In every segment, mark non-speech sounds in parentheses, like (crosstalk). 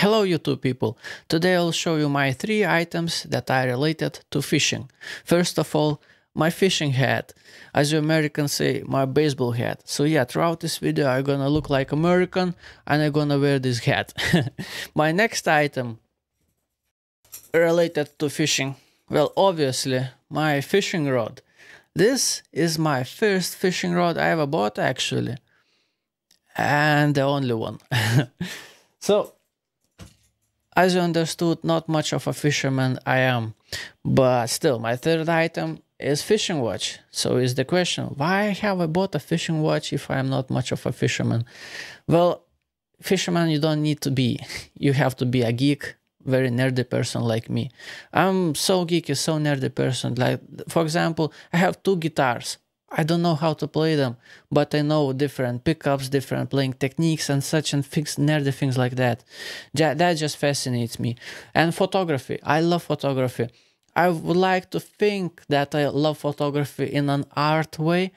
Hello YouTube people! Today I'll show you my three items that are related to fishing. First of all, my fishing hat. As you Americans say, my baseball hat. So yeah, throughout this video I'm gonna look like American and I'm gonna wear this hat. (laughs) my next item related to fishing. Well, obviously, my fishing rod. This is my first fishing rod I ever bought actually. And the only one. (laughs) so as you understood, not much of a fisherman I am. But still, my third item is fishing watch. So is the question, why have I bought a fishing watch if I am not much of a fisherman? Well, fisherman you don't need to be. (laughs) You have to be a geek, very nerdy person like me. I'm so geeky, so nerdy person. Like for example, I have two guitars. I don't know how to play them, but I know different pickups, different playing techniques and such and things, nerdy things like that. that. just fascinates me. And photography, I love photography. I would like to think that I love photography in an art way,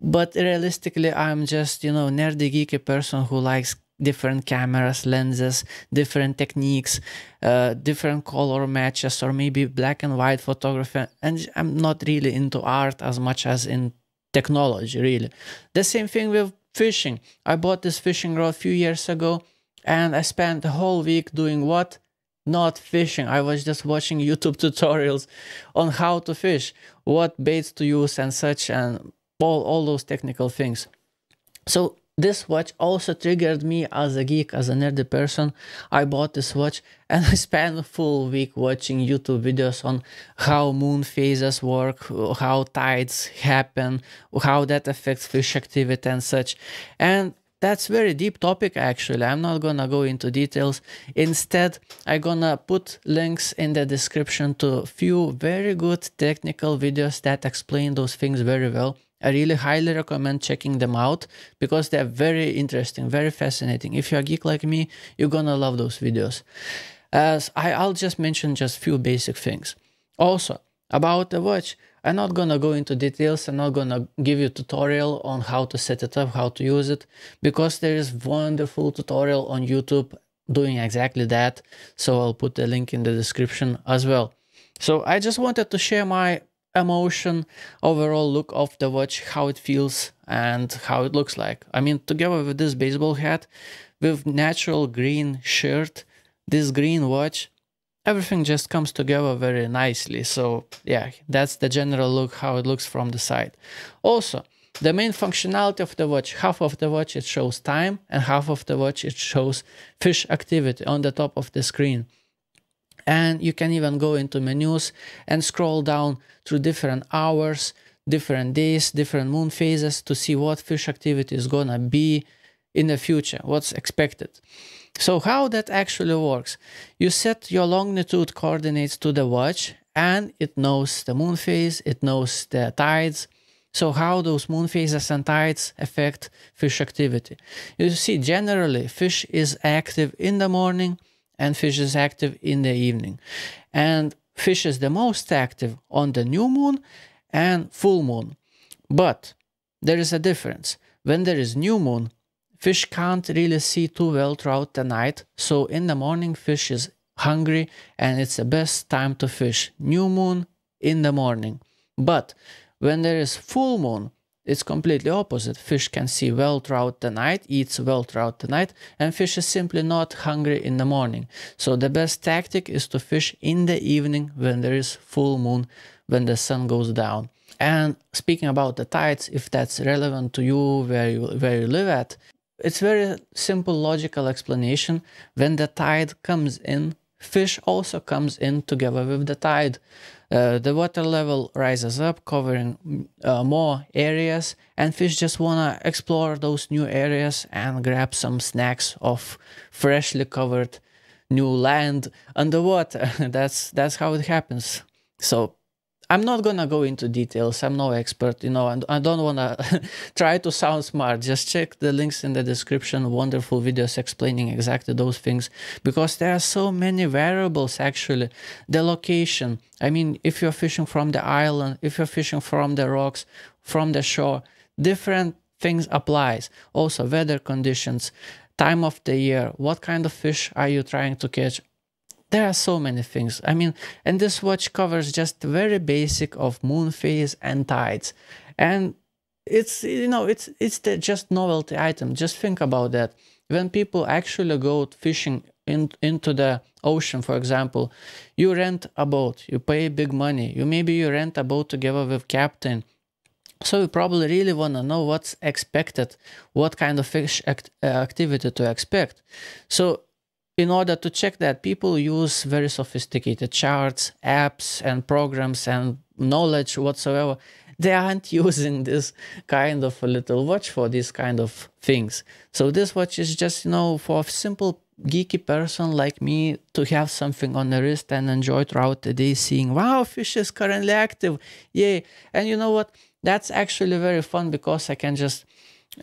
but realistically, I'm just, you know, nerdy geeky person who likes different cameras, lenses, different techniques, uh, different color matches, or maybe black and white photography. And I'm not really into art as much as in technology, really. The same thing with fishing. I bought this fishing rod a few years ago and I spent the whole week doing what? Not fishing. I was just watching (laughs) YouTube tutorials on how to fish, what baits to use and such and all, all those technical things. So this watch also triggered me as a geek, as a nerdy person. I bought this watch and I spent a full week watching YouTube videos on how moon phases work, how tides happen, how that affects fish activity and such. And that's very deep topic actually i'm not gonna go into details instead i'm gonna put links in the description to few very good technical videos that explain those things very well I really highly recommend checking them out because they're very interesting, very fascinating. If you're a geek like me, you're gonna love those videos. As I, I'll just mention just few basic things. Also, about the watch, I'm not gonna go into details, I'm not gonna give you tutorial on how to set it up, how to use it, because there is wonderful tutorial on YouTube doing exactly that. So I'll put the link in the description as well. So I just wanted to share my emotion, overall look of the watch, how it feels and how it looks like. I mean, together with this baseball hat, with natural green shirt, this green watch, everything just comes together very nicely. So yeah, that's the general look, how it looks from the side. Also, the main functionality of the watch, half of the watch it shows time and half of the watch it shows fish activity on the top of the screen and you can even go into menus and scroll down through different hours different days different moon phases to see what fish activity is gonna be in the future what's expected so how that actually works you set your longitude coordinates to the watch and it knows the moon phase it knows the tides so how those moon phases and tides affect fish activity you see generally fish is active in the morning and fish is active in the evening. And fish is the most active on the new moon and full moon. But there is a difference. When there is new moon, fish can't really see too well throughout the night. So in the morning, fish is hungry and it's the best time to fish. New moon in the morning. But when there is full moon, it's completely opposite. Fish can see well throughout the night, eats well throughout the night, and fish is simply not hungry in the morning. So the best tactic is to fish in the evening when there is full moon, when the sun goes down. And speaking about the tides, if that's relevant to you where you, where you live at, it's very simple logical explanation. When the tide comes in, Fish also comes in together with the tide. Uh, the water level rises up, covering uh, more areas, and fish just want to explore those new areas and grab some snacks of freshly covered new land underwater. (laughs) that's that's how it happens. So I'm not gonna go into details. I'm no expert, you know, and I don't wanna (laughs) try to sound smart. Just check the links in the description. Wonderful videos explaining exactly those things because there are so many variables actually. The location. I mean, if you're fishing from the island, if you're fishing from the rocks, from the shore, different things applies. Also, weather conditions, time of the year, what kind of fish are you trying to catch? there are so many things. I mean, and this watch covers just very basic of moon phase and tides. And it's you know it's it's the just novelty item. Just think about that. When people actually go fishing in, into the ocean, for example, you rent a boat, you pay big money, you maybe you rent a boat together with captain. So you probably really want to know what's expected, what kind of fish act, uh, activity to expect. So in order to check that, people use very sophisticated charts, apps, and programs and knowledge whatsoever. They aren't (laughs) using this kind of a little watch for these kind of things. So this watch is just, you know, for a simple geeky person like me to have something on the wrist and enjoy throughout the day seeing, wow, fish is currently active. Yay. And you know what? That's actually very fun because I can just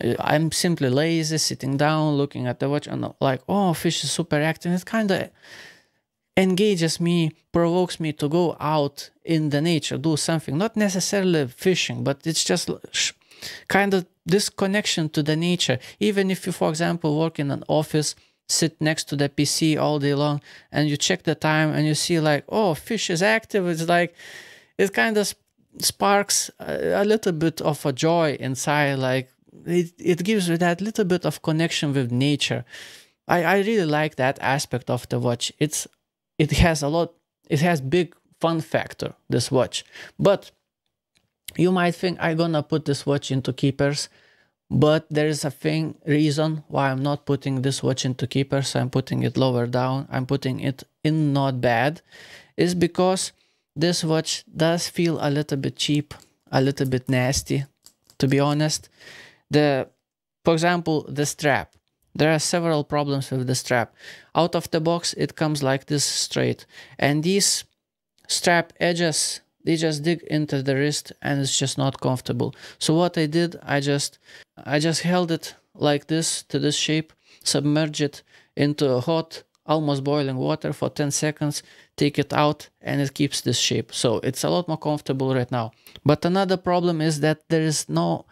uh, I'm simply lazy, sitting down, looking at the watch, and like, oh, fish is super active. It kind of engages me, provokes me to go out in the nature, do something. Not necessarily fishing, but it's just kind of this connection to the nature. Even if you, for example, work in an office, sit next to the PC all day long, and you check the time and you see like, oh, fish is active. It's like, it kind of sparks a, a little bit of a joy inside, like it, it gives you that little bit of connection with nature. I, I really like that aspect of the watch. It's it has a lot it has big fun factor, this watch. But you might think I'm gonna put this watch into keepers, but there is a thing reason why I'm not putting this watch into keepers. I'm putting it lower down. I'm putting it in not bad, is because this watch does feel a little bit cheap, a little bit nasty, to be honest. The, for example, the strap. There are several problems with the strap. Out of the box, it comes like this straight. And these strap edges, they just dig into the wrist and it's just not comfortable. So what I did, I just, I just held it like this to this shape, submerge it into hot, almost boiling water for 10 seconds, take it out and it keeps this shape. So it's a lot more comfortable right now. But another problem is that there is no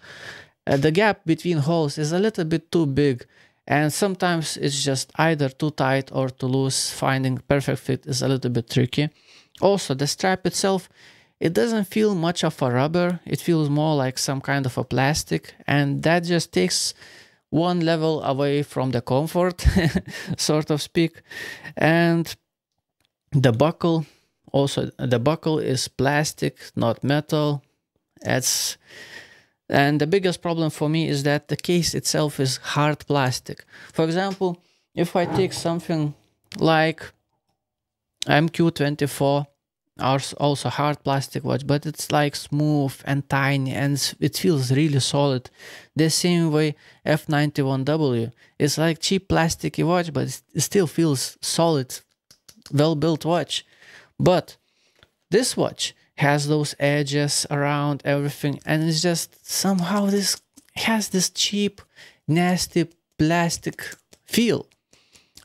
uh, the gap between holes is a little bit too big and sometimes it's just either too tight or too loose finding perfect fit is a little bit tricky also the strap itself it doesn't feel much of a rubber it feels more like some kind of a plastic and that just takes one level away from the comfort (laughs) sort of speak and the buckle also the buckle is plastic not metal it's and the biggest problem for me is that the case itself is hard plastic. For example, if I take something like MQ24, also hard plastic watch, but it's like smooth and tiny and it feels really solid. The same way F91W is like cheap plasticky watch, but it still feels solid, well built watch. But this watch has those edges around everything and it's just somehow this has this cheap nasty plastic feel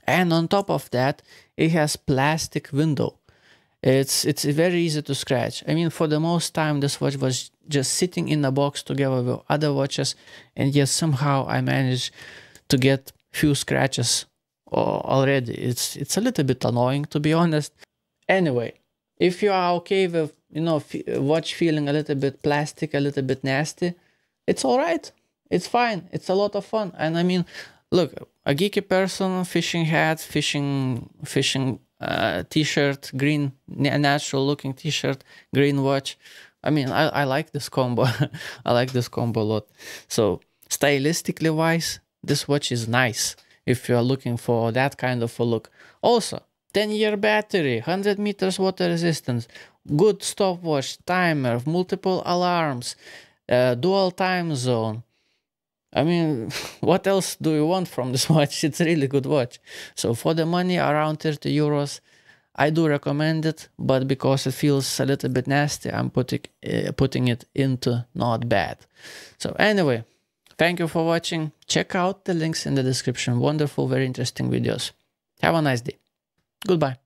and on top of that it has plastic window it's it's very easy to scratch i mean for the most time this watch was just sitting in a box together with other watches and yet somehow i managed to get few scratches already it's it's a little bit annoying to be honest anyway if you are okay with you know, watch feeling a little bit plastic, a little bit nasty, it's all right. It's fine. It's a lot of fun. And I mean, look, a geeky person, fishing hat, fishing, fishing uh, t-shirt, green, natural looking t-shirt, green watch. I mean, I, I like this combo. (laughs) I like this combo a lot. So stylistically wise, this watch is nice if you are looking for that kind of a look. Also, 10 year battery, 100 meters water resistance, good stopwatch, timer, multiple alarms, uh, dual time zone. I mean, (laughs) what else do you want from this (laughs) watch? It's really good watch. So for the money, around 30 euros, I do recommend it, but because it feels a little bit nasty, I'm putting uh, putting it into not bad. So anyway, thank you for watching. Check out the links in the description. Wonderful, very interesting videos. Have a nice day. Goodbye.